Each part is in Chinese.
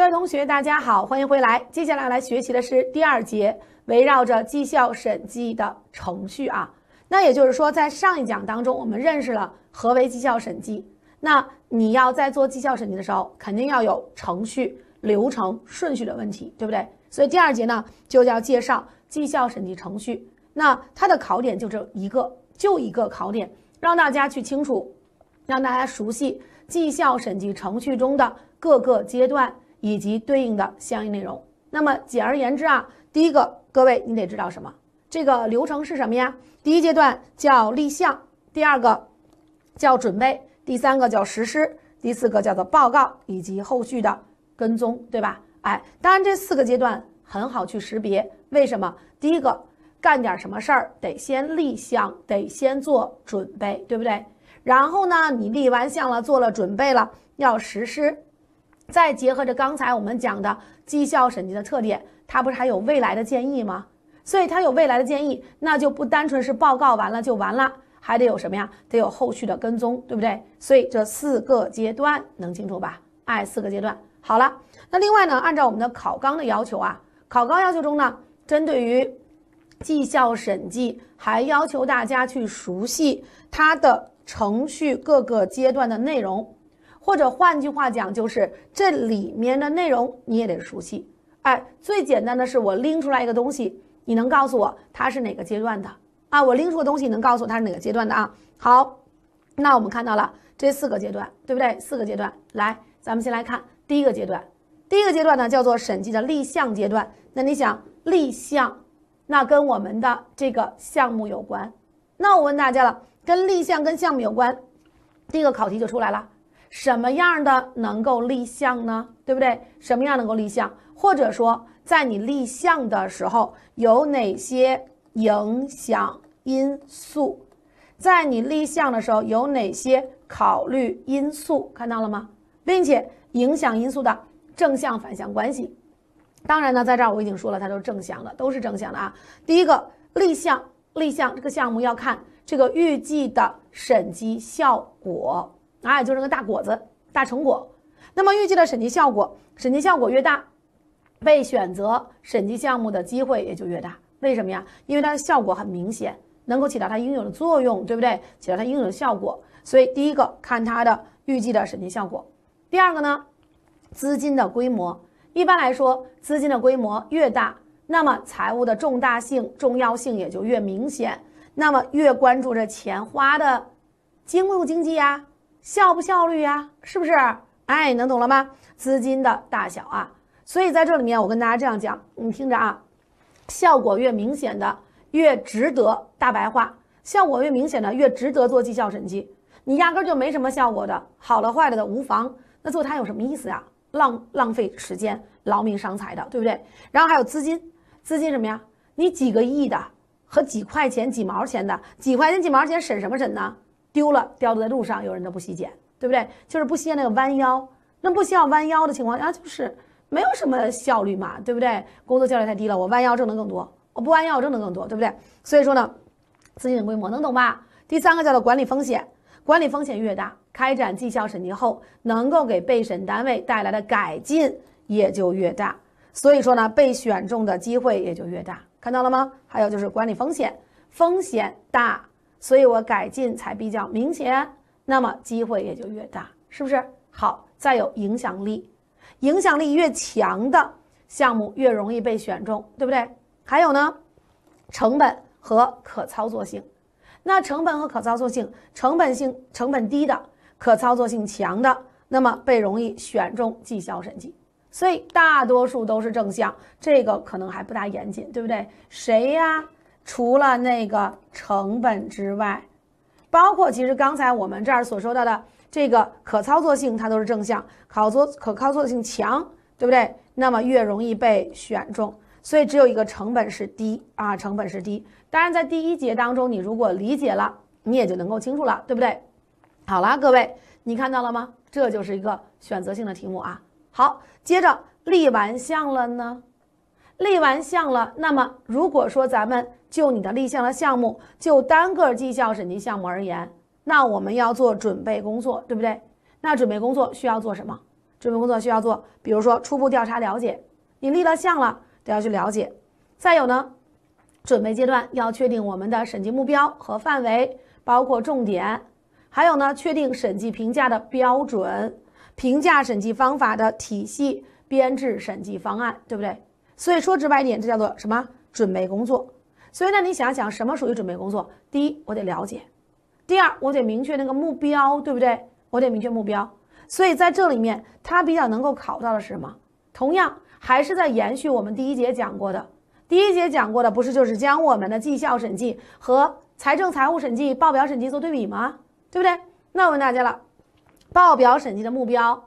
各位同学，大家好，欢迎回来。接下来来学习的是第二节，围绕着绩效审计的程序啊。那也就是说，在上一讲当中，我们认识了何为绩效审计。那你要在做绩效审计的时候，肯定要有程序、流程、顺序的问题，对不对？所以第二节呢，就叫介绍绩效审计程序。那它的考点就这一个，就一个考点，让大家去清楚，让大家熟悉绩效审计程序中的各个阶段。以及对应的相应内容。那么简而言之啊，第一个，各位你得知道什么？这个流程是什么呀？第一阶段叫立项，第二个叫准备，第三个叫实施，第四个叫做报告以及后续的跟踪，对吧？哎，当然这四个阶段很好去识别。为什么？第一个干点什么事儿得先立项，得先做准备，对不对？然后呢，你立完项了，做了准备了，要实施。再结合着刚才我们讲的绩效审计的特点，它不是还有未来的建议吗？所以它有未来的建议，那就不单纯是报告完了就完了，还得有什么呀？得有后续的跟踪，对不对？所以这四个阶段能清楚吧？哎，四个阶段。好了，那另外呢，按照我们的考纲的要求啊，考纲要求中呢，针对于绩效审计，还要求大家去熟悉它的程序各个阶段的内容。或者换句话讲，就是这里面的内容你也得熟悉。哎，最简单的是我拎出来一个东西，你能告诉我它是哪个阶段的啊？我拎出个东西，你能告诉我它是哪个阶段的啊？好，那我们看到了这四个阶段，对不对？四个阶段，来，咱们先来看第一个阶段。第一个阶段呢，叫做审计的立项阶段。那你想立项，那跟我们的这个项目有关。那我问大家了，跟立项跟项目有关，第一个考题就出来了。什么样的能够立项呢？对不对？什么样能够立项？或者说，在你立项的时候有哪些影响因素？在你立项的时候有哪些考虑因素？看到了吗？并且影响因素的正向反向关系。当然呢，在这儿我已经说了，它都是正向的，都是正向的啊。第一个立项，立项这个项目要看这个预计的审计效果。啊，就是个大果子、大成果。那么预计的审计效果，审计效果越大，被选择审计项目的机会也就越大。为什么呀？因为它的效果很明显，能够起到它应有的作用，对不对？起到它应有的效果。所以第一个看它的预计的审计效果。第二个呢，资金的规模。一般来说，资金的规模越大，那么财务的重大性、重要性也就越明显，那么越关注这钱花的精不经济呀。效不效率呀，是不是？哎，能懂了吗？资金的大小啊，所以在这里面，我跟大家这样讲，你听着啊，效果越明显的越值得。大白话，效果越明显的越值得做绩效审计。你压根儿就没什么效果的，好了坏了的无妨，那做它有什么意思呀？浪浪费时间，劳民伤财的，对不对？然后还有资金，资金什么呀？你几个亿的和几块钱几毛钱的，几块钱几毛钱审什么审呢？丢了掉在路上，有人都不稀捡，对不对？就是不罕那个弯腰，那不需要弯腰的情况下，就是没有什么效率嘛，对不对？工作效率太低了，我弯腰挣的更多，我不弯腰挣的更多，对不对？所以说呢，资金的规模能懂吧？第三个叫做管理风险，管理风险越大，开展绩效审计后能够给被审单位带来的改进也就越大，所以说呢，被选中的机会也就越大，看到了吗？还有就是管理风险，风险大。所以我改进才比较明显，那么机会也就越大，是不是？好，再有影响力，影响力越强的项目越容易被选中，对不对？还有呢，成本和可操作性。那成本和可操作性，成本性成本低的，可操作性强的，那么被容易选中绩效审计。所以大多数都是正向，这个可能还不大严谨，对不对？谁呀？除了那个成本之外，包括其实刚才我们这儿所说到的这个可操作性，它都是正向，考作可操作性强，对不对？那么越容易被选中，所以只有一个成本是低啊，成本是低。当然在第一节当中，你如果理解了，你也就能够清楚了，对不对？好了，各位，你看到了吗？这就是一个选择性的题目啊。好，接着立完项了呢，立完项了，那么如果说咱们。就你的立项的项目，就单个绩效审计项目而言，那我们要做准备工作，对不对？那准备工作需要做什么？准备工作需要做，比如说初步调查了解，你立了项了，得要去了解。再有呢，准备阶段要确定我们的审计目标和范围，包括重点，还有呢，确定审计评价的标准，评价审计方法的体系，编制审计方案，对不对？所以说直白点，这叫做什么？准备工作。所以呢，你想想，什么属于准备工作？第一，我得了解；第二，我得明确那个目标，对不对？我得明确目标。所以在这里面，它比较能够考到的是什么？同样，还是在延续我们第一节讲过的。第一节讲过的不是就是将我们的绩效审计和财政财务审计、报表审计做对比吗？对不对？那我问大家了，报表审计的目标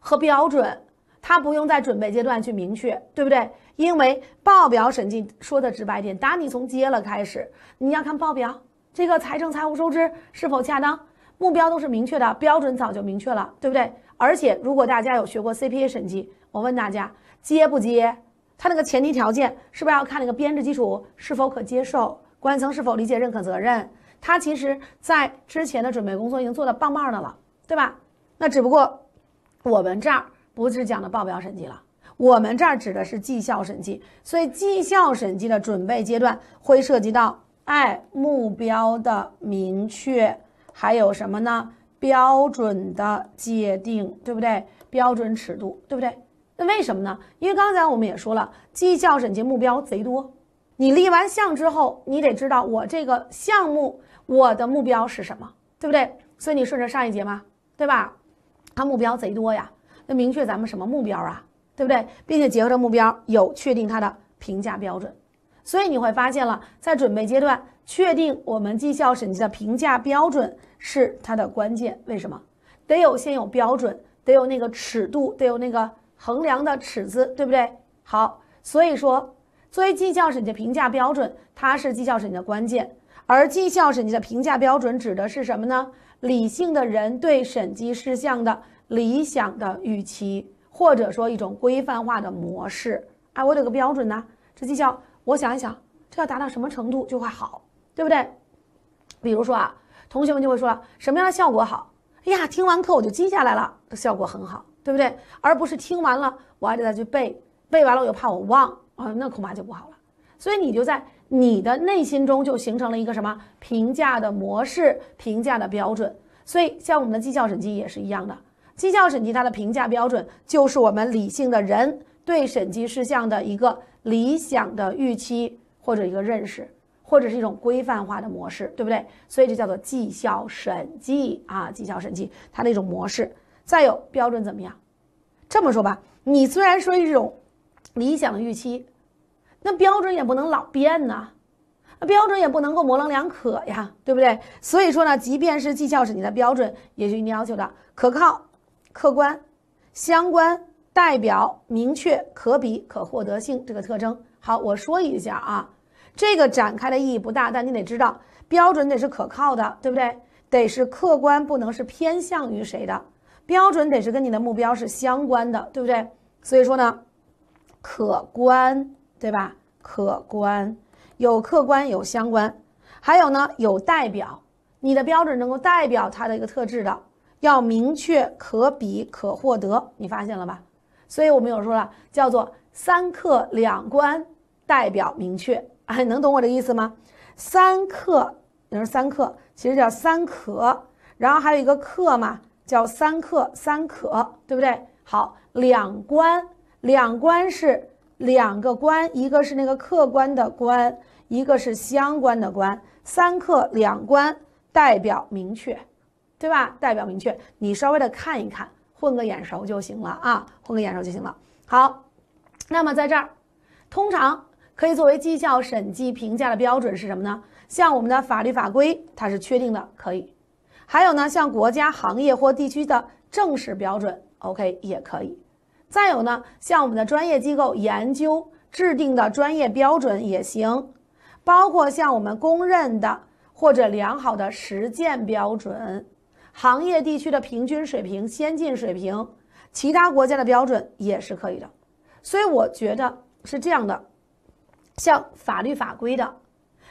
和标准。他不用在准备阶段去明确，对不对？因为报表审计说的直白点，打你从接了开始，你要看报表这个财政财务收支是否恰当，目标都是明确的，标准早就明确了，对不对？而且如果大家有学过 CPA 审计，我问大家接不接？他那个前提条件是不是要看那个编制基础是否可接受，管理层是否理解认可责任？他其实在之前的准备工作已经做的棒棒的了，对吧？那只不过我们这儿。不是讲的报表审计了，我们这儿指的是绩效审计，所以绩效审计的准备阶段会涉及到，哎，目标的明确，还有什么呢？标准的界定，对不对？标准尺度，对不对？那为什么呢？因为刚才我们也说了，绩效审计目标贼多，你立完项之后，你得知道我这个项目我的目标是什么，对不对？所以你顺着上一节嘛，对吧？它目标贼多呀。那明确咱们什么目标啊，对不对？并且结合着目标，有确定它的评价标准。所以你会发现了，在准备阶段，确定我们绩效审计的评价标准是它的关键。为什么？得有现有标准，得有那个尺度，得有那个衡量的尺子，对不对？好，所以说，作为绩效审计评价标准，它是绩效审计的关键。而绩效审计的评价标准指的是什么呢？理性的人对审计事项的。理想的预期，或者说一种规范化的模式，哎，我有个标准呢。这绩效，我想一想，这要达到什么程度就会好，对不对？比如说啊，同学们就会说什么样的效果好？哎呀，听完课我就记下来了，效果很好，对不对？而不是听完了我还得再去背，背完了我又怕我忘啊，那恐怕就不好了。所以你就在你的内心中就形成了一个什么评价的模式、评价的标准。所以像我们的绩效审计也是一样的。绩效审计它的评价标准，就是我们理性的人对审计事项的一个理想的预期，或者一个认识，或者是一种规范化的模式，对不对？所以这叫做绩效审计啊，绩效审计它的一种模式。再有标准怎么样？这么说吧，你虽然说一种理想的预期，那标准也不能老变呐。那标准也不能够模棱两可呀，对不对？所以说呢，即便是绩效审计的标准，也就你要求的可靠。客观、相关、代表、明确、可比、可获得性这个特征。好，我说一下啊，这个展开的意义不大，但你得知道，标准得是可靠的，对不对？得是客观，不能是偏向于谁的。标准得是跟你的目标是相关的，对不对？所以说呢，可观，对吧？可观有客观，有相关，还有呢，有代表。你的标准能够代表它的一个特质的。要明确可比可获得，你发现了吧？所以，我们有说了，叫做三克两关代表明确，哎，能懂我这意思吗？三克，你说三克，其实叫三可，然后还有一个克嘛，叫三克三可，对不对？好，两关，两关是两个关，一个是那个客观的关，一个是相关的关，三克两关代表明确。对吧？代表明确，你稍微的看一看，混个眼熟就行了啊，混个眼熟就行了。好，那么在这儿，通常可以作为绩效审计评价的标准是什么呢？像我们的法律法规，它是确定的，可以；还有呢，像国家、行业或地区的正式标准，OK 也可以。再有呢，像我们的专业机构研究制定的专业标准也行，包括像我们公认的或者良好的实践标准。行业、地区的平均水平、先进水平，其他国家的标准也是可以的。所以我觉得是这样的：像法律法规的、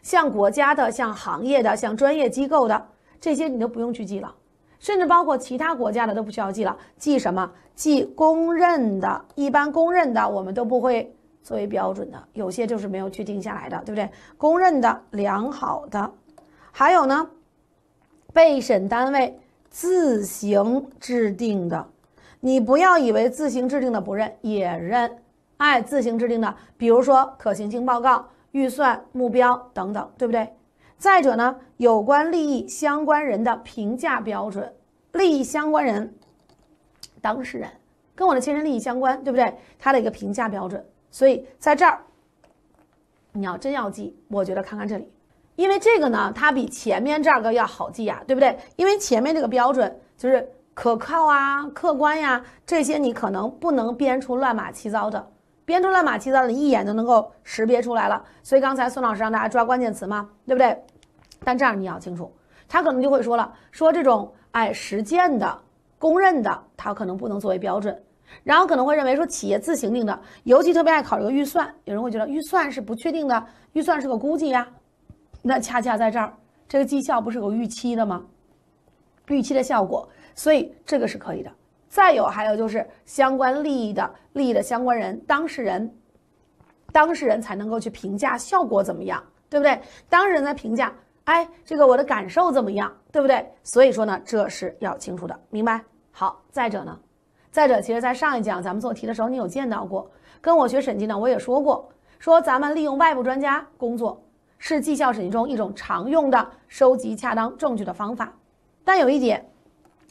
像国家的、像行业的、像专业机构的这些，你都不用去记了。甚至包括其他国家的都不需要记了。记什么？记公认的，一般公认的我们都不会作为标准的。有些就是没有确定下来的，对不对？公认的、良好的，还有呢，被审单位。自行制定的，你不要以为自行制定的不认也认，哎，自行制定的，比如说可行性报告、预算、目标等等，对不对？再者呢，有关利益相关人的评价标准，利益相关人、当事人跟我的亲身利益相关，对不对？他的一个评价标准，所以在这儿你要真要记，我觉得看看这里。因为这个呢，它比前面这个要好记呀，对不对？因为前面这个标准就是可靠啊、客观呀，这些你可能不能编出乱码七糟的，编出乱码七糟的，你一眼就能够识别出来了。所以刚才孙老师让大家抓关键词嘛，对不对？但这样你要清楚，他可能就会说了，说这种哎实践的、公认的，它可能不能作为标准，然后可能会认为说企业自行定的，尤其特别爱考这个预算，有人会觉得预算是不确定的，预算是个估计呀。那恰恰在这儿，这个绩效不是有预期的吗？预期的效果，所以这个是可以的。再有，还有就是相关利益的利益的相关人、当事人，当事人才能够去评价效果怎么样，对不对？当事人的评价，哎，这个我的感受怎么样，对不对？所以说呢，这是要清楚的，明白？好，再者呢，再者，其实在上一讲咱们做题的时候，你有见到过，跟我学审计呢，我也说过，说咱们利用外部专家工作。是绩效审计中一种常用的收集恰当证据的方法，但有一点，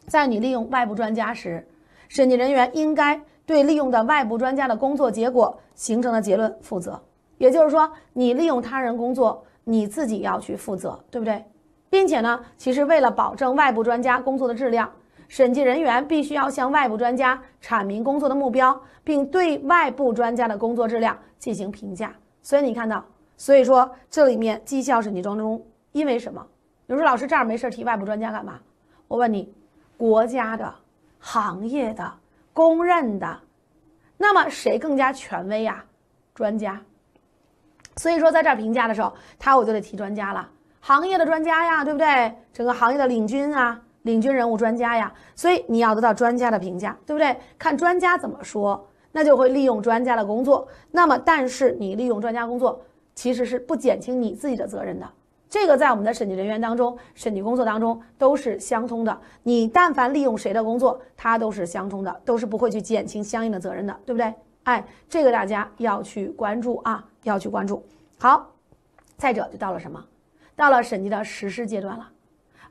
在你利用外部专家时，审计人员应该对利用的外部专家的工作结果形成的结论负责。也就是说，你利用他人工作，你自己要去负责，对不对？并且呢，其实为了保证外部专家工作的质量，审计人员必须要向外部专家阐明工作的目标，并对外部专家的工作质量进行评价。所以你看到。所以说，这里面绩效审计当中，因为什么？有人说：“老师，这儿没事提外部专家干嘛？”我问你，国家的、行业的、公认的，那么谁更加权威呀？专家。所以说，在这儿评价的时候，他我就得提专家了，行业的专家呀，对不对？整个行业的领军啊，领军人物专家呀。所以你要得到专家的评价，对不对？看专家怎么说，那就会利用专家的工作。那么，但是你利用专家工作。其实是不减轻你自己的责任的，这个在我们的审计人员当中，审计工作当中都是相通的。你但凡利用谁的工作，它都是相通的，都是不会去减轻相应的责任的，对不对？哎，这个大家要去关注啊，要去关注。好，再者就到了什么？到了审计的实施阶段了。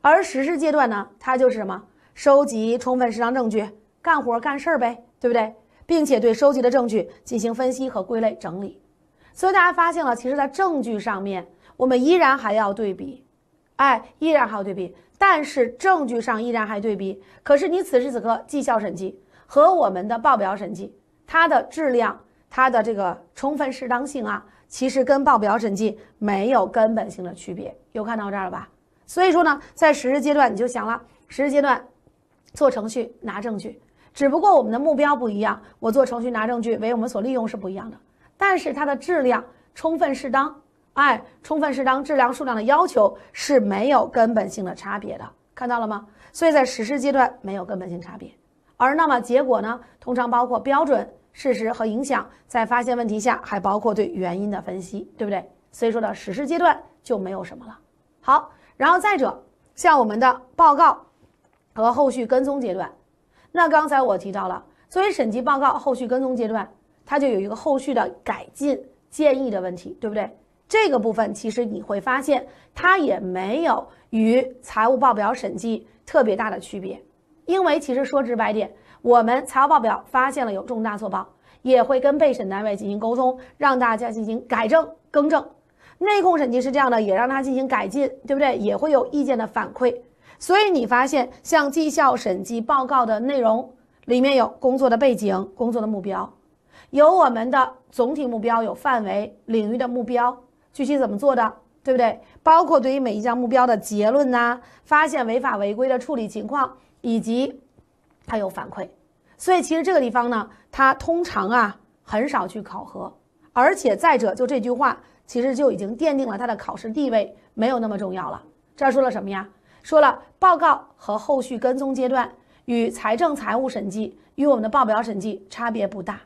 而实施阶段呢，它就是什么？收集充分适当证据，干活干事儿呗，对不对？并且对收集的证据进行分析和归类整理。所以大家发现了，其实，在证据上面，我们依然还要对比，哎，依然还要对比。但是证据上依然还对比，可是你此时此刻绩效审计和我们的报表审计，它的质量、它的这个充分适当性啊，其实跟报表审计没有根本性的区别。有看到这儿了吧？所以说呢，在实施阶段你就想了，实施阶段做程序拿证据，只不过我们的目标不一样，我做程序拿证据为我们所利用是不一样的。但是它的质量充分适当，哎，充分适当，质量数量的要求是没有根本性的差别的，看到了吗？所以在实施阶段没有根本性差别，而那么结果呢，通常包括标准、事实和影响，在发现问题下还包括对原因的分析，对不对？所以说呢，实施阶段就没有什么了。好，然后再者，像我们的报告和后续跟踪阶段，那刚才我提到了，作为审计报告后续跟踪阶段。它就有一个后续的改进建议的问题，对不对？这个部分其实你会发现，它也没有与财务报表审计特别大的区别，因为其实说直白点，我们财务报表发现了有重大错报，也会跟被审单位进行沟通，让大家进行改正更正。内控审计是这样的，也让他进行改进，对不对？也会有意见的反馈。所以你发现，像绩效审计报告的内容里面有工作的背景、工作的目标。有我们的总体目标，有范围领域的目标，具体怎么做的，对不对？包括对于每一项目标的结论呐，发现违法违规的处理情况，以及他有反馈。所以其实这个地方呢，他通常啊很少去考核。而且再者，就这句话，其实就已经奠定了他的考试地位没有那么重要了。这儿说了什么呀？说了报告和后续跟踪阶段与财政财务审计与我们的报表审计差别不大。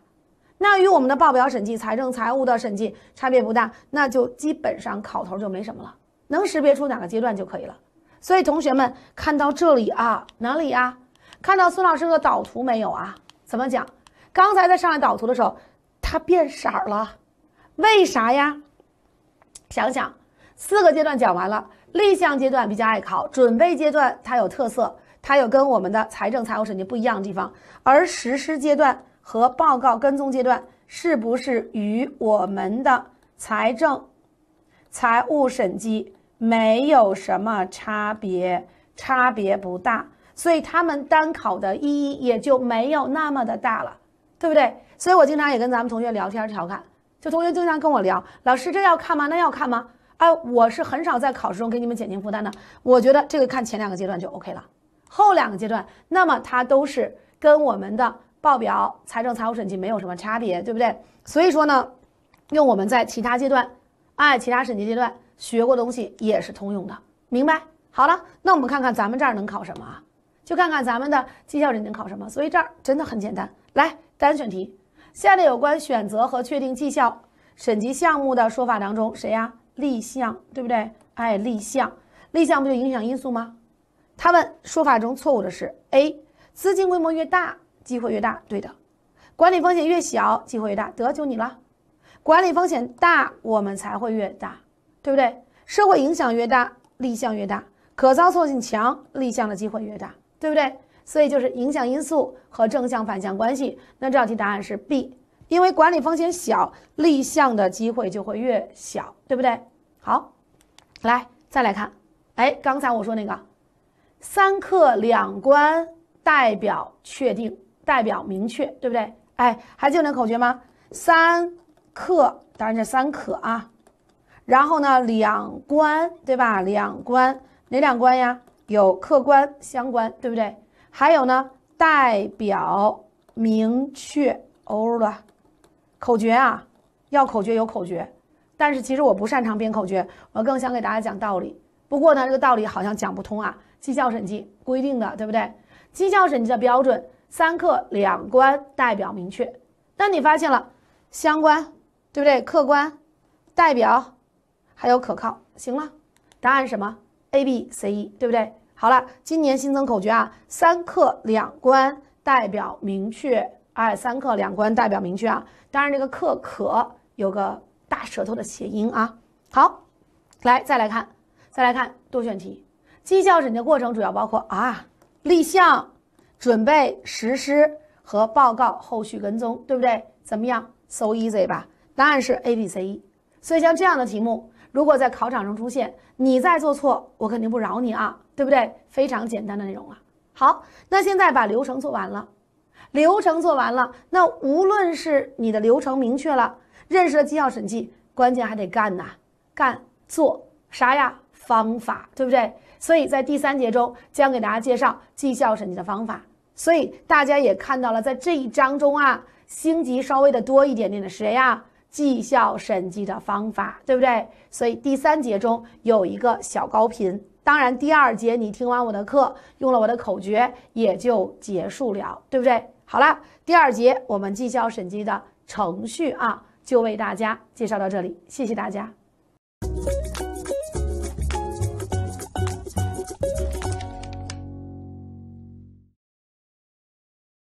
那与我们的报表审计、财政财务的审计差别不大，那就基本上考头就没什么了，能识别出哪个阶段就可以了。所以同学们看到这里啊，哪里啊？看到孙老师的导图没有啊？怎么讲？刚才在上来导图的时候，它变色了，为啥呀？想想四个阶段讲完了，立项阶段比较爱考，准备阶段它有特色，它有跟我们的财政财务审计不一样的地方，而实施阶段。和报告跟踪阶段是不是与我们的财政、财务审计没有什么差别？差别不大，所以他们单考的意义也就没有那么的大了，对不对？所以我经常也跟咱们同学聊天调侃，就同学经常跟我聊：“老师，这要看吗？那要看吗？”哎，我是很少在考试中给你们减轻负担的。我觉得这个看前两个阶段就 OK 了，后两个阶段，那么它都是跟我们的。报表、财政、财务审计没有什么差别，对不对？所以说呢，用我们在其他阶段，哎，其他审计阶段学过东西也是通用的，明白？好了，那我们看看咱们这儿能考什么啊？就看看咱们的绩效审计考什么。所以这儿真的很简单。来，单选题，下列有关选择和确定绩效审计项目的说法当中，谁呀？立项，对不对？哎，立项，立项不就影响因素吗？他问说法中错误的是，A，资金规模越大。机会越大，对的，管理风险越小，机会越大。得就你了，管理风险大，我们才会越大，对不对？社会影响越大，立项越大，可操作性强，立项的机会越大，对不对？所以就是影响因素和正向反向关系。那这道题答案是 B，因为管理风险小，立项的机会就会越小，对不对？好，来再来看，哎，刚才我说那个三克两关代表确定。代表明确，对不对？哎，还记那口诀吗？三克，当然这三克啊，然后呢两关，对吧？两关哪两关呀？有客观、相关，对不对？还有呢，代表明确欧了。口诀啊，要口诀有口诀，但是其实我不擅长编口诀，我更想给大家讲道理。不过呢，这个道理好像讲不通啊。绩效审计规定的，对不对？绩效审计的标准。三客两官代表明确，那你发现了相关对不对？客观代表还有可靠，行了，答案什么？A、B、C、E 对不对？好了，今年新增口诀啊，三客两官代表明确，哎，三客两官代表明确啊。当然，这个客可有个大舌头的谐音啊。好，来再来看，再来看多选题，绩效审计过程主要包括啊，立项。准备实施和报告后续跟踪，对不对？怎么样？so easy 吧？答案是 A、B、C、E。所以像这样的题目，如果在考场中出现，你再做错，我肯定不饶你啊，对不对？非常简单的内容啊。好，那现在把流程做完了，流程做完了，那无论是你的流程明确了，认识了绩效审计，关键还得干呐，干做啥呀？方法，对不对？所以在第三节中将给大家介绍绩效审计的方法。所以大家也看到了，在这一章中啊，星级稍微的多一点点的是谁呀？绩效审计的方法，对不对？所以第三节中有一个小高频。当然，第二节你听完我的课，用了我的口诀也就结束了，对不对？好了，第二节我们绩效审计的程序啊，就为大家介绍到这里，谢谢大家。